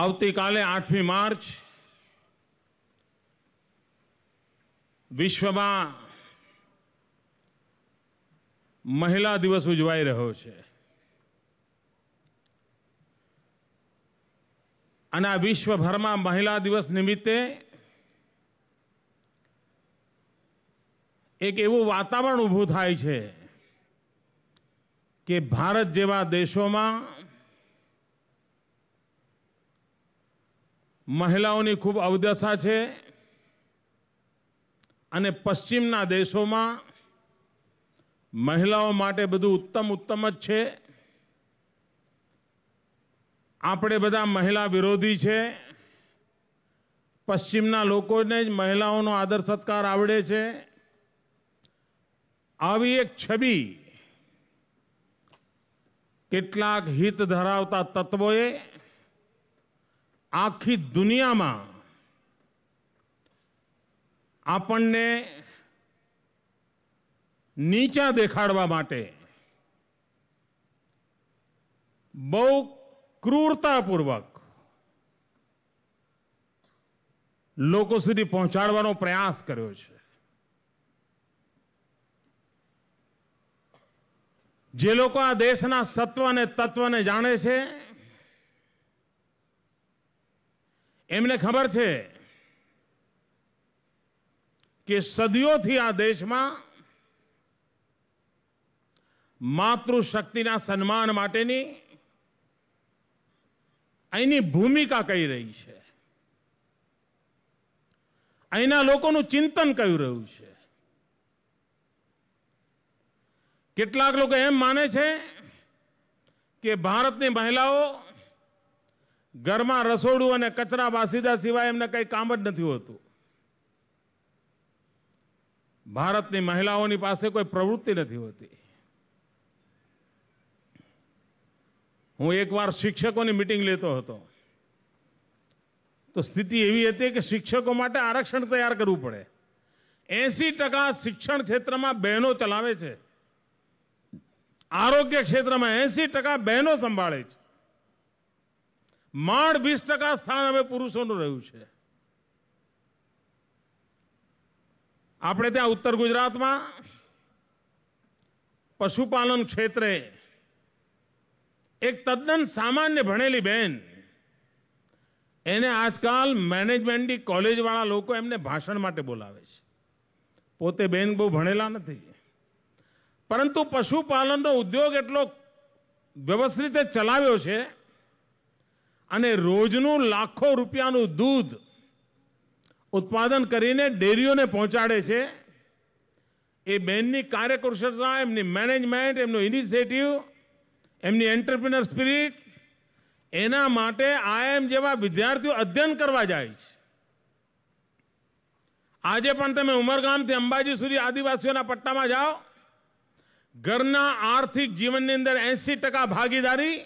આવતીકાલે આઠમી માર્ચ વિશ્વમાં મહિલા દિવસ ઉજવાઈ રહ્યો છે અને આ વિશ્વભરમાં મહિલા દિવસ નિમિત્તે એક એવું વાતાવરણ ઊભું થાય છે કે ભારત જેવા દેશોમાં મહિલાઓની ખૂબ અવદશા છે અને પશ્ચિમના દેશોમાં મહિલાઓ માટે બધું ઉત્તમ ઉત્તમ જ છે આપણે બધા મહિલા વિરોધી છે પશ્ચિમના લોકોને જ મહિલાઓનો આદર સત્કાર આવડે છે આવી એક છબી કેટલાક હિત ધરાવતા તત્વોએ આખી દુનિયામાં આપણને નીચા દેખાડવા માટે બહુ ક્રૂરતાપૂર્વક લોકો સુધી પહોંચાડવાનો પ્રયાસ કર્યો છે જે લોકો આ દેશના સત્વ અને તત્વને જાણે છે એમને ખબર છે કે સદીઓથી આ દેશમાં માતૃશક્તિના સન્માન માટેની અહીંની ભૂમિકા કહી રહી છે અહીંના લોકોનું ચિંતન કયું રહ્યું છે કેટલાક લોકો એમ માને છે કે ભારતની મહિલાઓ ઘરમાં રસોડું અને કચરા બાસીદા સિવાય એમને કંઈ કામ જ નથી હોતું ભારતની મહિલાઓની પાસે કોઈ પ્રવૃત્તિ નથી હોતી હું એકવાર શિક્ષકોની મિટિંગ લેતો હતો તો સ્થિતિ એવી હતી કે શિક્ષકો માટે આરક્ષણ તૈયાર કરવું પડે એસી ટકા શિક્ષણ ક્ષેત્રમાં બહેનો ચલાવે છે આરોગ્ય ક્ષેત્રમાં એસી ટકા બહેનો સંભાળે છે માંડ વીસ ટકા સ્થાન હવે પુરુષોનું રહ્યું છે આપણે ત્યાં ઉત્તર ગુજરાતમાં પશુપાલન ક્ષેત્રે એક તદ્દન સામાન્ય ભણેલી બેન એને આજકાલ મેનેજમેન્ટની કોલેજવાળા લોકો એમને ભાષણ માટે બોલાવે છે પોતે બેન બહુ ભણેલા નથી પરંતુ પશુપાલનનો ઉદ્યોગ એટલો વ્યવસ્થિત રીતે ચલાવ્યો છે અને રોજનું લાખો રૂપિયાનું દૂધ ઉત્પાદન કરીને ડેરીઓને પહોંચાડે છે એ બહેનની કાર્યકુશળતા એમની મેનેજમેન્ટ એમનું ઇનિશિયેટિવ એમની એન્ટરપ્રિનર સ્પિરિટ એના માટે આઈએમ જેવા વિદ્યાર્થીઓ અધ્યયન કરવા જાય છે આજે પણ તમે ઉમરગામથી અંબાજી સુધી આદિવાસીઓના પટ્ટામાં જાઓ ઘરના આર્થિક જીવનની અંદર એંસી ટકા ભાગીદારી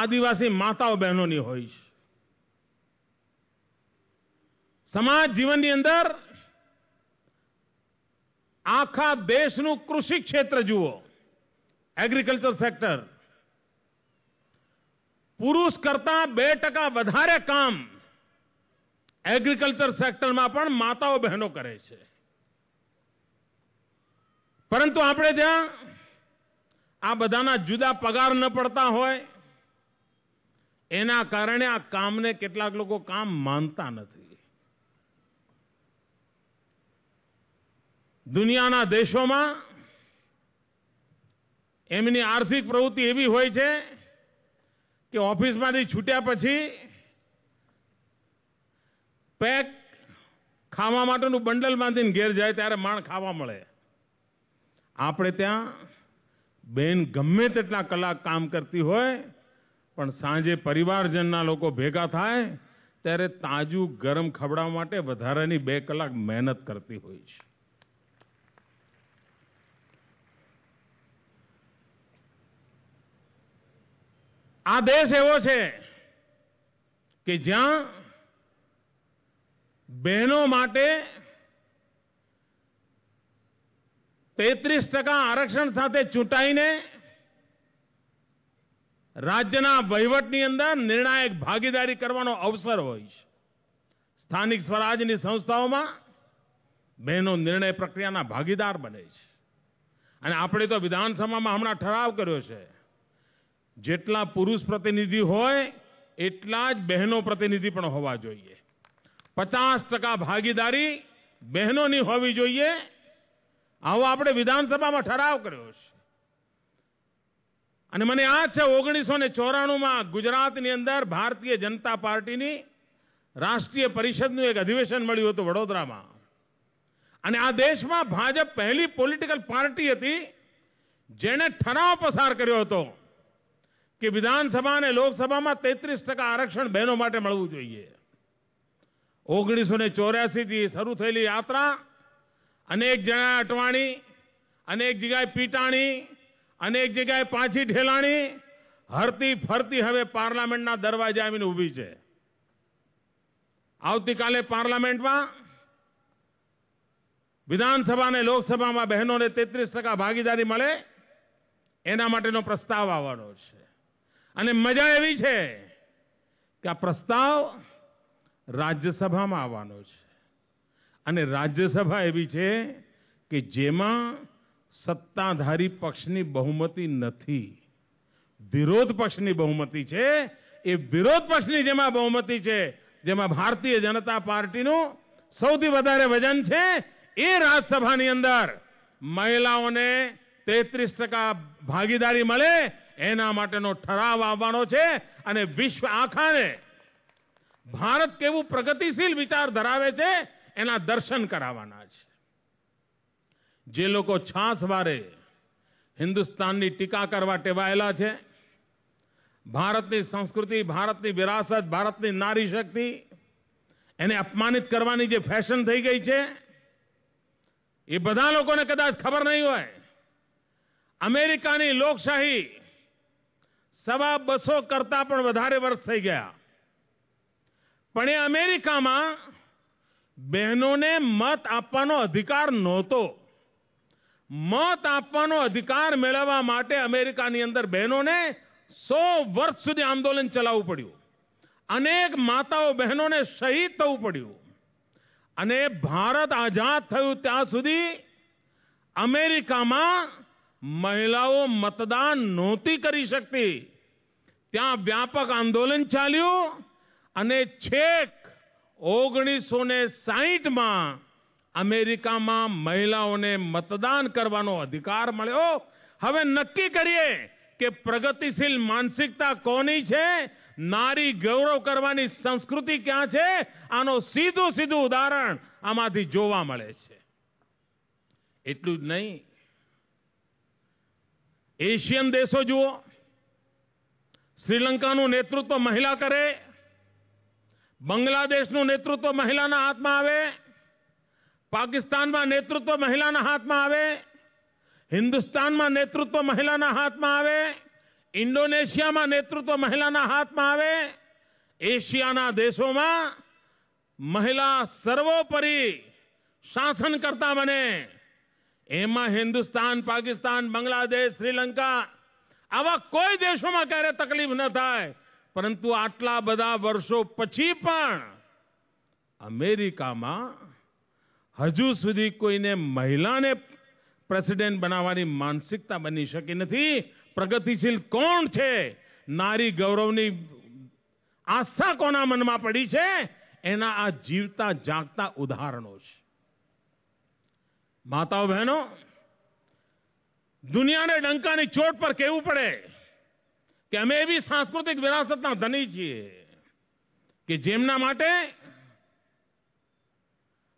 આદિવાસી માતાઓ બહેનોની હોય છે સમાજ જીવનની અંદર આખા દેશનું કૃષિ ક્ષેત્ર જુઓ એગ્રીકલ્ચર સેક્ટર પુરુષ કરતા બે ટકા વધારે કામ એગ્રીકલ્ચર સેક્ટરમાં પણ માતાઓ બહેનો કરે છે પરંતુ આપણે ત્યાં આ બધાના જુદા પગાર ન પડતા હોય એના કારણે આ કામને કેટલાક લોકો કામ માનતા નથી દુનિયાના દેશોમાં એમની આર્થિક પ્રવૃત્તિ એવી હોય છે કે ઓફિસમાંથી છૂટ્યા પછી પેક ખાવા માટેનું બંડલ બાંધીને ઘેર જાય ત્યારે માણ ખાવા મળે આપણે ત્યાં બેન ગમે તેટલા કલાક કામ કરતી હોય પણ સાંજે પરિવારજનના લોકો ભેગા થાય ત્યારે તાજું ગરમ ખવડાવવા માટે વધારાની બે કલાક મહેનત કરતી હોય છે આ દેશ એવો છે કે જ્યાં બહેનો માટે તેત્રીસ ટકા આરક્ષણ સાથે ચૂંટાઈને રાજ્યના વહીવટની અંદર નિર્ણાયક ભાગીદારી કરવાનો અવસર હોય છે સ્થાનિક સ્વરાજની સંસ્થાઓમાં બહેનો નિર્ણય પ્રક્રિયાના ભાગીદાર બને છે અને આપણે તો વિધાનસભામાં હમણાં ઠરાવ કર્યો છે જેટલા પુરુષ પ્રતિનિધિ હોય એટલા જ બહેનો પ્રતિનિધિ પણ હોવા જોઈએ પચાસ ટકા ભાગીદારી બહેનોની હોવી જોઈએ આવો આપણે વિધાનસભામાં ઠરાવ કર્યો છે અને મને યાદ છે ઓગણીસો ને ચોરાણુંમાં ગુજરાતની અંદર ભારતીય જનતા પાર્ટીની રાષ્ટ્રીય પરિષદનું એક અધિવેશન મળ્યું હતું વડોદરામાં અને આ દેશમાં ભાજપ પહેલી પોલિટિકલ પાર્ટી હતી જેણે ઠરાવ પસાર કર્યો હતો કે વિધાનસભા અને લોકસભામાં તેત્રીસ ટકા આરક્ષણ બહેનો માટે મળવું જોઈએ ઓગણીસો ને ચોર્યાસીથી શરૂ થયેલી યાત્રા અનેક જણા અટવાણી અનેક જગ્યાએ પીટાણી અને એક જગ્યાએ પાછી ઠેલાણી હરતી ફરતી હવે પાર્લામેન્ટના દરવાજા આવીને ઊભી છે આવતીકાલે પાર્લામેન્ટમાં વિધાનસભા અને લોકસભામાં બહેનોને તેત્રીસ ટકા ભાગીદારી મળે એના માટેનો પ્રસ્તાવ આવવાનો છે અને મજા એવી છે કે આ પ્રસ્તાવ રાજ્યસભામાં આવવાનો છે અને રાજ્યસભા એવી છે કે જેમાં સત્તાધારી પક્ષની બહુમતી નથી વિરોધ પક્ષની બહુમતી છે એ વિરોધ પક્ષની જેમાં બહુમતી છે જેમાં ભારતીય જનતા પાર્ટીનું સૌથી વધારે વજન છે એ રાજ્યસભાની અંદર મહિલાઓને તેત્રીસ ટકા ભાગીદારી મળે એના માટેનો ઠરાવ આવવાનો છે અને વિશ્વ આખાને ભારત કેવું પ્રગતિશીલ વિચાર ધરાવે છે એના દર્શન કરાવવાના છે જે લોકો છાસ વારે હિન્દુસ્તાનની ટીકા કરવા ટેવાયેલા છે ભારતની સંસ્કૃતિ ભારતની વિરાસત ભારતની નારી શક્તિ એને અપમાનિત કરવાની જે ફેશન થઈ ગઈ છે એ બધા લોકોને કદાચ ખબર નહીં હોય અમેરિકાની લોકશાહી સવા બસો કરતા પણ વધારે વર્ષ થઈ ગયા પણ એ અમેરિકામાં બહેનોને મત આપવાનો અધિકાર નહોતો મત આપવાનો અધિકાર મેળવવા માટે અમેરિકાની અંદર બહેનોને સો વર્ષ સુધી આંદોલન ચલાવવું પડ્યું અનેક માતાઓ બહેનોને શહીદ થવું પડ્યું અને ભારત આઝાદ થયું ત્યાં સુધી અમેરિકામાં મહિલાઓ મતદાન નહોતી કરી શકતી ત્યાં વ્યાપક આંદોલન ચાલ્યું અને છેક ઓગણીસો ને સાહીઠમાં અમેરિકામાં મહિલાઓને મતદાન કરવાનો અધિકાર મળ્યો હવે નક્કી કરીએ કે પ્રગતિશીલ માનસિકતા કોની છે નારી ગૌરવ કરવાની સંસ્કૃતિ ક્યાં છે આનો સીધું સીધું ઉદાહરણ આમાંથી જોવા મળે છે એટલું જ નહીં એશિયન દેશો જુઓ શ્રીલંકાનું નેતૃત્વ મહિલા કરે બાંગ્લાદેશનું નેતૃત્વ મહિલાના હાથમાં આવે पाकिस्तान में नेतृत्व महिला हाथ में आए हिंदुस्तान में नेतृत्व महिला हाथ में आए इंडोनेशिया में नेतृत्व महिला हाथ में आए एशिया देशों में महिला सर्वोपरि शासनकर्ता बने एम हिंदुस्तान पाकिस्तान बांग्लादेश श्रीलंका आवा कोई देशों में क्या तकलीफ न थाय परंतु आटला बदा वर्षो पची पर अमेरिका में હજુ સુધી કોઈને મહિલાને પ્રેસિડેન્ટ બનાવવાની માનસિકતા બની શકી નથી પ્રગતિશીલ કોણ છે નારી ગૌરવની આસ્થા કોના મનમાં પડી છે એના આ જીવતા જાગતા ઉદાહરણો છે માતાઓ બહેનો દુનિયાને ડંકાની ચોટ પર કહેવું પડે કે અમે એવી સાંસ્કૃતિક વિરાસતના ધની છીએ કે જેમના માટે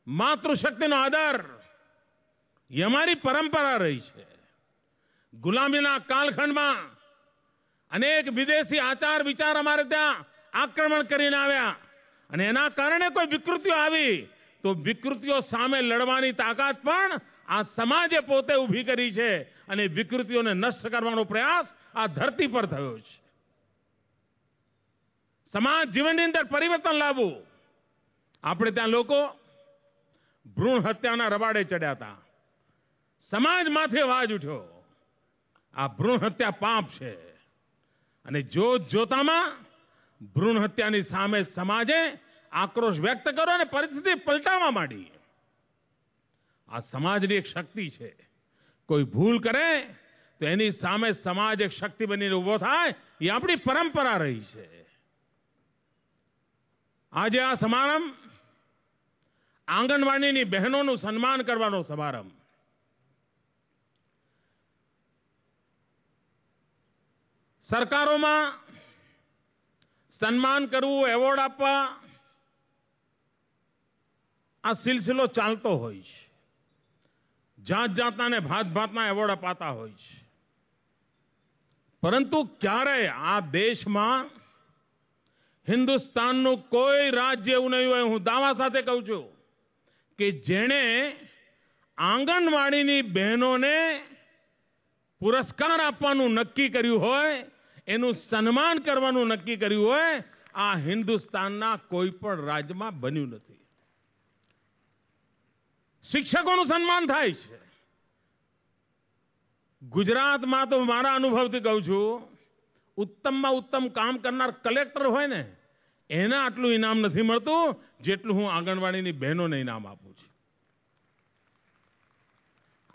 માતૃશક્તિનો આદર એ અમારી પરંપરા રહી છે ગુલામીના કાલખંડમાં અનેક વિદેશી આચાર વિચાર અમારે ત્યાં આક્રમણ કરીને આવ્યા અને એના કારણે કોઈ વિકૃતિઓ આવી તો વિકૃતિઓ સામે લડવાની તાકાત પણ આ સમાજે પોતે ઊભી કરી છે અને વિકૃતિઓને નષ્ટ કરવાનો પ્રયાસ આ ધરતી પર થયો છે સમાજ જીવનની અંદર પરિવર્તન લાવવું આપણે ત્યાં લોકો ભ્રૂણ હત્યાના રવાડે ચડ્યા હતા સમાજ માથે ઉઠ્યો આ ભ્રૂણ હત્યા પાપ છે અને જોત જોતામાં ભ્રૂણ હત્યાની સામે સમાજે આક્રોશ વ્યક્ત કર્યો અને પરિસ્થિતિ પલટાવા માંડી આ સમાજની એક શક્તિ છે કોઈ ભૂલ કરે તો એની સામે સમાજ એક શક્તિ બનીને ઉભો થાય એ આપણી પરંપરા રહી છે આજે આ સમારંભ આંગણવાડીની બહેનોનું સન્માન કરવાનો સમારંભ સરકારોમાં સન્માન કરવું એવોર્ડ આપવા આ સિલસિલો ચાલતો હોય છે જાત જાતના ભાત ભાતના એવોર્ડ અપાતા હોય છે પરંતુ ક્યારેય આ દેશમાં હિન્દુસ્તાનનું કોઈ રાજ્ય એવું નહીં હોય હું દાવા સાથે કહું છું કે જેણે આંગણવાડીની બહેનોને પુરસ્કાર આપવાનું નક્કી કર્યું હોય એનું સન્માન કરવાનું નક્કી કર્યું હોય આ હિન્દુસ્તાનના કોઈ પણ રાજ્યમાં બન્યું નથી શિક્ષકોનું સન્માન થાય છે ગુજરાતમાં તો મારા અનુભવથી કહું છું ઉત્તમમાં ઉત્તમ કામ કરનાર કલેક્ટર હોય ને એના આટલું ઇનામ નથી મળતું જેટલું હું આંગણવાડીની બહેનોને ઇનામ આપું છું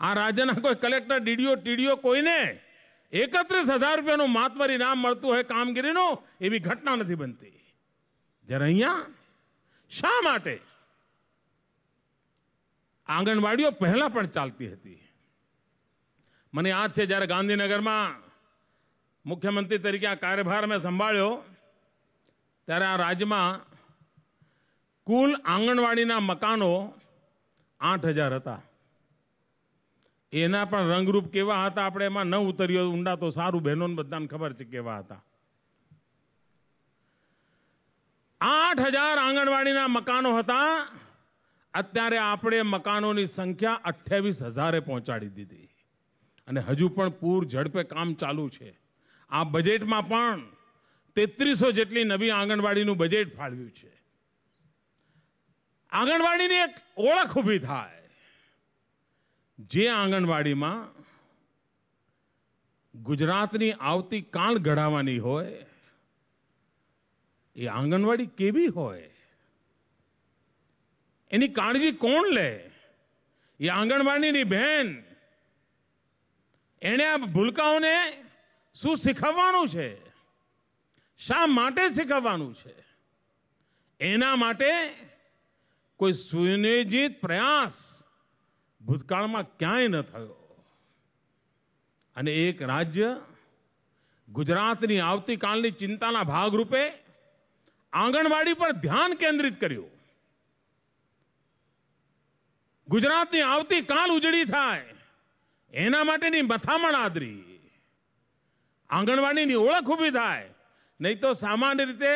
આ રાજ્યના કોઈ કલેક્ટર ડીડીઓ ટીડીઓ કોઈને એકત્રીસ હજાર રૂપિયાનું માતવર ઇનામ મળતું હોય કામગીરીનું એવી ઘટના નથી બનતી જ્યારે અહીંયા શા માટે આંગણવાડીઓ પહેલાં પણ ચાલતી હતી મને યાદ છે જ્યારે ગાંધીનગરમાં મુખ્યમંત્રી તરીકે આ કાર્યભાર મેં સંભાળ્યો ત્યારે આ રાજ્યમાં કુલ આંગણવાડીના મકાનો આઠ હજાર હતા એના પણ રંગરૂપ કેવા હતા આપણે એમાં ન ઉતર્યો ઊંડા તો સારું બહેનોને બધાને ખબર છે કેવા હતા આઠ હજાર આંગણવાડીના મકાનો હતા અત્યારે આપણે મકાનોની સંખ્યા અઠ્યાવીસ હજારે પહોંચાડી દીધી અને હજુ પણ પૂર ઝડપે કામ ચાલુ છે આ બજેટમાં પણ તેત્રીસો જેટલી નવી આંગણવાડીનું બજેટ ફાળવ્યું છે આંગણવાડીની એક ઓળખ ઊભી થાય જે આંગણવાડીમાં ગુજરાતની આવતી કાળ ઘડાવાની હોય એ આંગણવાડી કેવી હોય એની કાળજી કોણ લે એ આંગણવાડીની બહેન એણે આ ભૂલકાઓને શું શીખવવાનું છે શા માટે શીખવવાનું છે એના માટે કોઈ સુનિયોજિત પ્રયાસ ભૂતકાળમાં ક્યાંય ન થયો અને એક રાજ્ય ગુજરાતની આવતીકાલની ચિંતાના ભાગરૂપે આંગણવાડી પર ધ્યાન કેન્દ્રિત કર્યું ગુજરાતની આવતીકાલ ઉજળી થાય એના માટેની મથામણ આદરી આંગણવાડીની ઓળખ ઊભી થાય નહીં તો સામાન્ય રીતે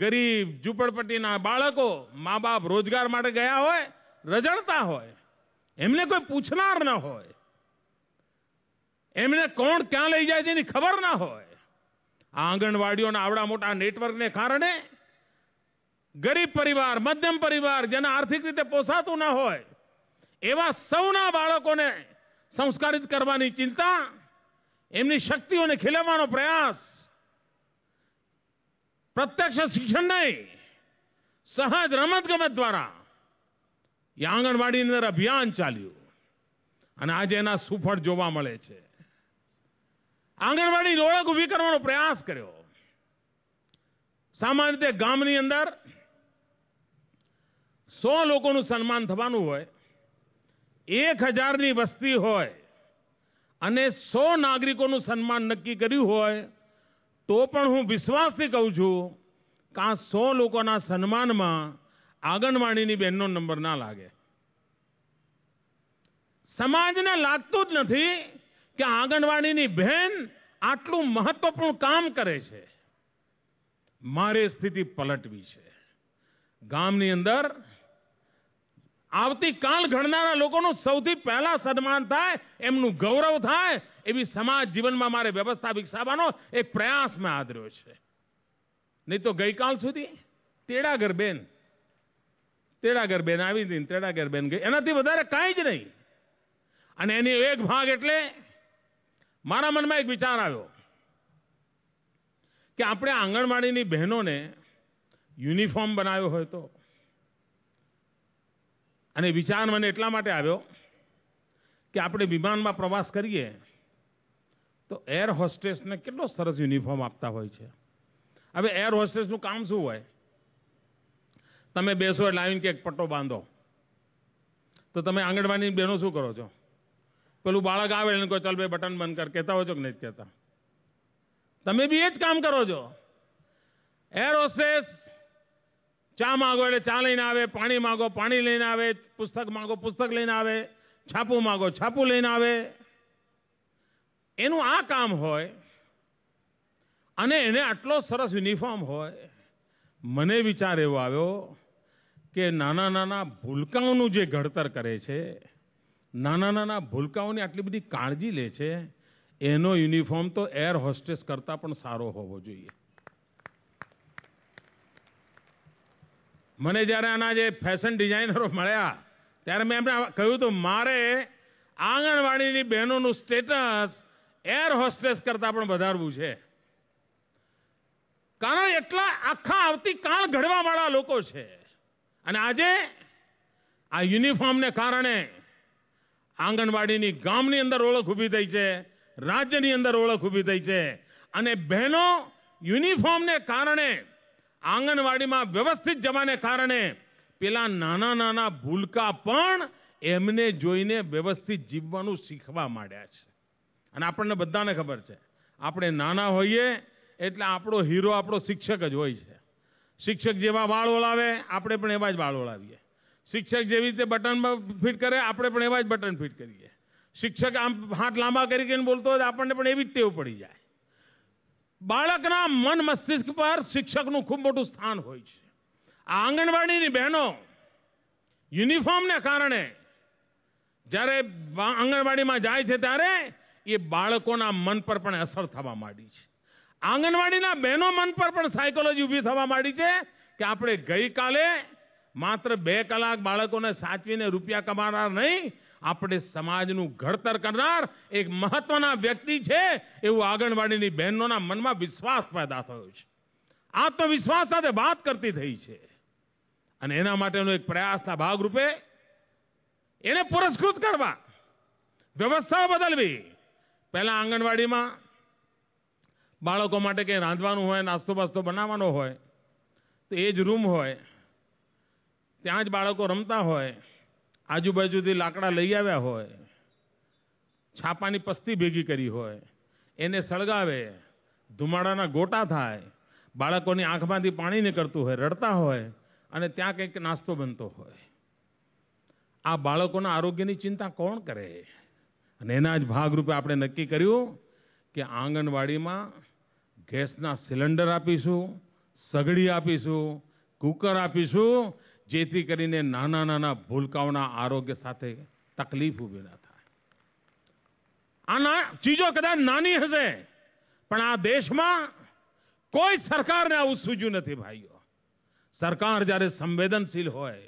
ગરીબ ઝૂંપડપટ્ટીના બાળકો મા બાપ રોજગાર માટે ગયા હોય રજડતા હોય એમને કોઈ પૂછનાર ન હોય એમને કોણ ક્યાં લઈ જાય તેની ખબર ના હોય આ આંગણવાડીઓના આવડા મોટા નેટવર્કને કારણે ગરીબ પરિવાર મધ્યમ પરિવાર જેને આર્થિક રીતે પોસાતું ના હોય એવા સૌના બાળકોને સંસ્કારિત કરવાની ચિંતા એમની શક્તિઓને ખીલવવાનો પ્રયાસ પ્રત્યક્ષ શિક્ષણ નહીં સહજ રમતગમત દ્વારા એ આંગણવાડી અંદર અભિયાન ચાલ્યું અને આજે એના સુફળ જોવા મળે છે આંગણવાડી ઓળખ ઊભી કરવાનો પ્રયાસ કર્યો સામાન્ય રીતે ગામની અંદર સો લોકોનું સન્માન થવાનું હોય એક હજારની વસ્તી હોય અને સો નાગરિકોનું સન્માન નક્કી કર્યું હોય તો પણ હું વિશ્વાસથી કહું છું કે આ સો લોકોના સન્માનમાં આંગણવાડીની બહેનનો નંબર ના લાગે સમાજને લાગતું જ નથી કે આંગણવાડીની બહેન આટલું મહત્વપૂર્ણ કામ કરે છે મારે સ્થિતિ પલટવી છે ગામની અંદર આવતીકાલ ઘડનારા લોકોનું સૌથી પહેલા સન્માન થાય એમનું ગૌરવ થાય એવી સમાજ જીવનમાં મારે વ્યવસ્થા વિકસાવવાનો એક પ્રયાસમાં આદર્યો છે નહીં તો ગઈકાલ સુધી તેડાગર બેન તેડાગર બેન આવી હતી તેડાગર બેન ગઈ એનાથી વધારે કાંઈ જ નહીં અને એની એક ભાગ એટલે મારા મનમાં એક વિચાર આવ્યો કે આપણે આંગણવાડીની બહેનોને યુનિફોર્મ બનાવ્યો હોય તો અને વિચાર મને એટલા માટે આવ્યો કે આપણે વિમાનમાં પ્રવાસ કરીએ તો એર હોસ્ટેસને કેટલો સરસ યુનિફોર્મ આપતા હોય છે હવે એર હોસ્ટેસનું કામ શું હોય તમે બેસો એટલે આવીને કે એક પટ્ટો બાંધો તો તમે આંગણવાડી બહેનો શું કરો છો પેલું બાળક આવે એને કહો ચાલ ભાઈ બટન બંધ કર કહેતા હોય છો કે નહીં કહેતા તમે બી એ જ કામ કરો છો એર હોસ્ટેસ ચા માગો એટલે ચા લઈને આવે પાણી માગો પાણી લઈને આવે પુસ્તક માગો પુસ્તક લઈને આવે છાપું માગો છાપું લઈને આવે એનું આ કામ હોય અને એને આટલો સરસ યુનિફોર્મ હોય મને વિચાર એવો આવ્યો કે નાના નાના ભૂલકાઓનું જે ઘડતર કરે છે નાના નાના ભૂલકાઓની આટલી બધી કાળજી લે છે એનો યુનિફોર્મ તો એર હોસ્ટેસ કરતાં પણ સારો હોવો જોઈએ મને જ્યારે આના જે ફેશન ડિઝાઇનરો મળ્યા ત્યારે મેં એમને કહ્યું હતું મારે આંગણવાડીની બહેનોનું સ્ટેટસ એર હોસ્ટેસ કરતાં પણ વધારવું છે કારણ એટલા આખા આવતીકાલ ઘડવાવાળા લોકો છે અને આજે આ યુનિફોર્મને કારણે આંગણવાડીની ગામની અંદર ઓળખ ઊભી થઈ છે રાજ્યની અંદર ઓળખ ઊભી થઈ છે અને બહેનો યુનિફોર્મને કારણે આંગણવાડીમાં વ્યવસ્થિત જવાને કારણે પેલા નાના નાના ભૂલકા પણ એમને જોઈને વ્યવસ્થિત જીવવાનું શીખવા માંડ્યા છે અને આપણને બધાને ખબર છે આપણે નાના હોઈએ એટલે આપણો હીરો આપણો શિક્ષક જ હોય છે શિક્ષક જેવા વાળ ઓળાવે આપણે પણ એવા જ વાળ ઓળાવીએ શિક્ષક જેવી રીતે બટન ફિટ કરે આપણે પણ એવા જ બટન ફિટ કરીએ શિક્ષક આમ હાથ લાંબા કરીને બોલતો હોય આપણને પણ એવી જ ટેવ પડી જાય બાળકના મન મસ્તિષ્ક પર શિક્ષકનું ખૂબ મોટું સ્થાન હોય છે આ આંગણવાડીની બહેનો યુનિફોર્મને કારણે જ્યારે આંગણવાડીમાં જાય છે ત્યારે એ બાળકોના મન પર પણ અસર થવા માંડી છે આંગણવાડીના બહેનો મન પર પણ સાયકોલોજી ઊભી થવા માંડી છે કે આપણે ગઈકાલે માત્ર બે કલાક બાળકોને સાચવીને રૂપિયા કમાનાર નહીં આપણે સમાજનું ઘડતર કરનાર એક મહત્વના વ્યક્તિ છે એવું આંગણવાડીની બહેનોના મનમાં વિશ્વાસ પેદા થયો છે આત્મવિશ્વાસ સાથે વાત કરતી થઈ છે અને એના માટેનો એક પ્રયાસના ભાગરૂપે એને પુરસ્કૃત કરવા વ્યવસ્થા બદલવી પહેલાં આંગણવાડીમાં બાળકો માટે કંઈ રાંધવાનું હોય નાસ્તો બાસ્તો બનાવવાનો હોય તો એ જ રૂમ હોય ત્યાં જ બાળકો રમતા હોય આજુબાજુથી લાકડા લઈ આવ્યા હોય છાપાની પસ્તી ભેગી કરી હોય એને સળગાવે ધુમાડાના ગોટા થાય બાળકોની આંખમાંથી પાણી નીકળતું હોય રડતા હોય અને ત્યાં કંઈક નાસ્તો બનતો હોય આ બાળકોના આરોગ્યની ચિંતા કોણ કરે અને એના જ ભાગરૂપે આપણે નક્કી કર્યું કે આંગણવાડીમાં ગેસના સિલિન્ડર આપીશું સગડી આપીશું કુકર આપીશું જેથી કરીને નાના નાના ભૂલકાઓના આરોગ્ય સાથે તકલીફ ઊભી ના થાય આના ચીજો કદાચ નાની હશે પણ આ દેશમાં કોઈ સરકારને આવું સૂજ્યું નથી ભાઈઓ સરકાર જ્યારે સંવેદનશીલ હોય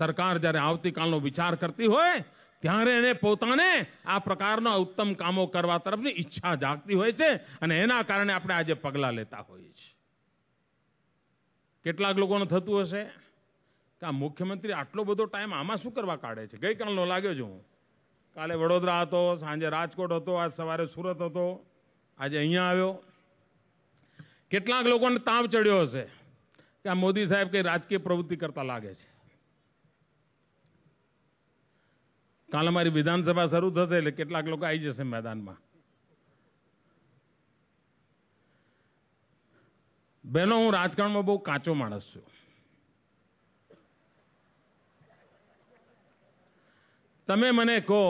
સરકાર જ્યારે આવતીકાલનો વિચાર કરતી હોય ત્યારે એને પોતાને આ પ્રકારના ઉત્તમ કામો કરવા તરફની ઈચ્છા જાગતી હોય છે અને એના કારણે આપણે આજે પગલાં લેતા હોઈએ છીએ કેટલાક લોકોને થતું હશે કે આ મુખ્યમંત્રી આટલો બધો ટાઈમ આમાં શું કરવા કાઢે છે ગઈકાલનો લાગ્યો છું કાલે વડોદરા હતો સાંજે રાજકોટ હતો આજ સવારે સુરત હતો આજે અહીંયા આવ્યો કેટલાક લોકોને તાવ ચડ્યો હશે કે આ મોદી સાહેબ કંઈ રાજકીય પ્રવૃત્તિ કરતા લાગે છે કાલ અમારી વિધાનસભા શરૂ થશે એટલે કેટલાક લોકો આવી જશે મેદાનમાં બહેનો હું રાજકારણમાં બહુ કાચો માણસ છું તમે મને કહો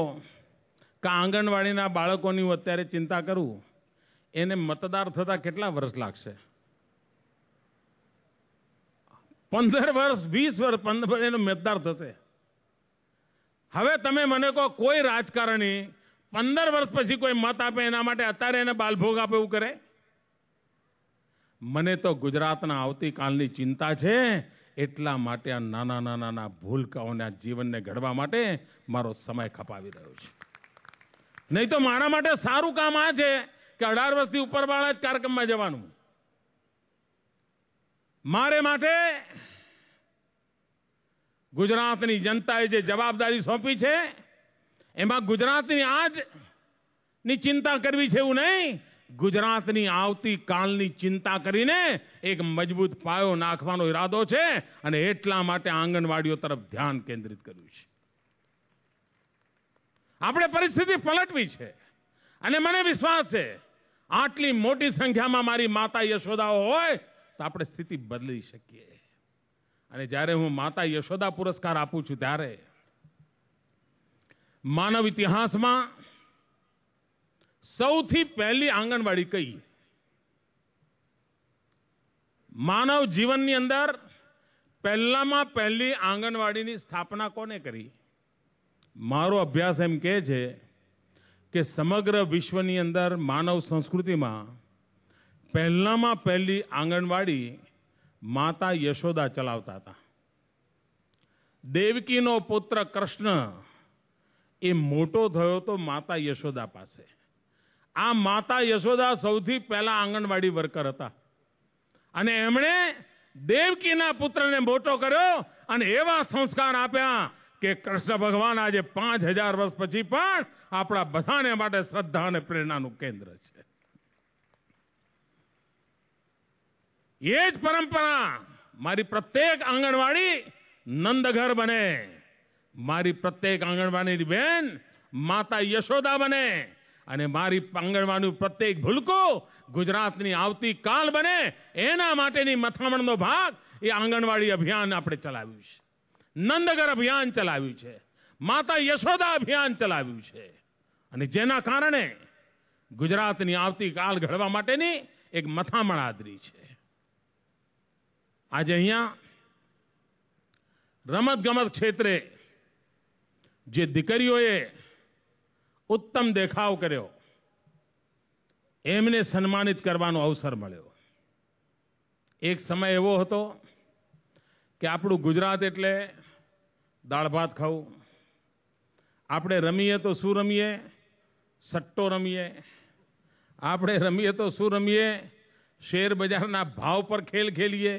કે આંગણવાડીના બાળકોની હું અત્યારે ચિંતા કરું એને મતદાર થતા કેટલા વર્ષ લાગશે પંદર વર્ષ વીસ વર્ષ પંદર એનો મતદાર થશે હવે તમે મને કહો કોઈ રાજકારણી પંદર વર્ષ પછી કોઈ મત આપે એના માટે અત્યારે એને બાલભોગ આપે એવું કરે મને તો ગુજરાતના આવતીકાલની ચિંતા છે એટલા માટે આ નાના નાના ભૂલકાઓને આ જીવનને ઘડવા માટે મારો સમય ખપાવી રહ્યો છે નહીં તો મારા માટે સારું કામ આ છે કે અઢાર વર્ષથી વાળા જ કાર્યક્રમમાં જવાનું મારે માટે ગુજરાતની જનતાએ જે જવાબદારી સોંપી છે એમાં ગુજરાતની આજની ચિંતા કરવી છે એવું નહીં ગુજરાતની આવતીકાલની ચિંતા કરીને એક મજબૂત પાયો નાખવાનો ઈરાદો છે અને એટલા માટે આંગણવાડીઓ તરફ ધ્યાન કેન્દ્રિત કર્યું છે આપણે પરિસ્થિતિ પલટવી છે અને મને વિશ્વાસ છે આટલી મોટી સંખ્યામાં મારી માતા યશોદાઓ હોય તો આપણે સ્થિતિ બદલી શકીએ અને જ્યારે હું માતા યશોદા પુરસ્કાર આપું છું ત્યારે માનવ ઇતિહાસમાં સૌથી પહેલી આંગણવાડી કઈ માનવ જીવનની અંદર પહેલામાં પહેલી આંગણવાડીની સ્થાપના કોને કરી મારો અભ્યાસ એમ કહે છે કે સમગ્ર વિશ્વની અંદર માનવ સંસ્કૃતિમાં પહેલામાં પહેલી આંગણવાડી માતા યશોદા ચલાવતા હતા દેવકીનો પુત્ર કૃષ્ણ એ મોટો થયો તો માતા યશોદા પાસે આ માતા યશોદા સૌથી પહેલા આંગણવાડી વર્કર હતા અને એમણે દેવકીના પુત્રને મોટો કર્યો અને એવા સંસ્કાર આપ્યા કે કૃષ્ણ ભગવાન આજે પાંચ હજાર વર્ષ પછી પણ આપણા બધાને માટે શ્રદ્ધા અને પ્રેરણાનું કેન્દ્ર છે ये ज પરંપરા મારી પ્રત્યેક આંગણવાડી નંદઘર બને મારી પ્રત્યેક આંગણવાડીની બેન માતા યશોદા બને અને મારી આંગણવાડીનું પ્રત્યેક ભૂલકો ગુજરાતની આવતીકાલ બને એના માટેની મથામણનો ભાગ એ આંગણવાડી અભિયાન આપણે ચલાવ્યું છે નંદગર અભિયાન ચલાવ્યું છે માતા યશોદા અભિયાન ચલાવ્યું છે અને જેના કારણે ગુજરાતની આવતીકાલ ઘડવા માટેની એક મથામણ આદરી છે આજે અહીંયા રમતગમત ક્ષેત્રે જે દીકરીઓએ ઉત્તમ દેખાવ કર્યો એમને સન્માનિત કરવાનો અવસર મળ્યો એક સમય એવો હતો કે આપણું ગુજરાત એટલે દાળ ભાત ખાવું આપણે રમીએ તો શું રમીએ સટ્ટો રમીએ આપણે રમીએ તો શું રમીએ શેર બજારના ભાવ પર ખેલ ખેલીએ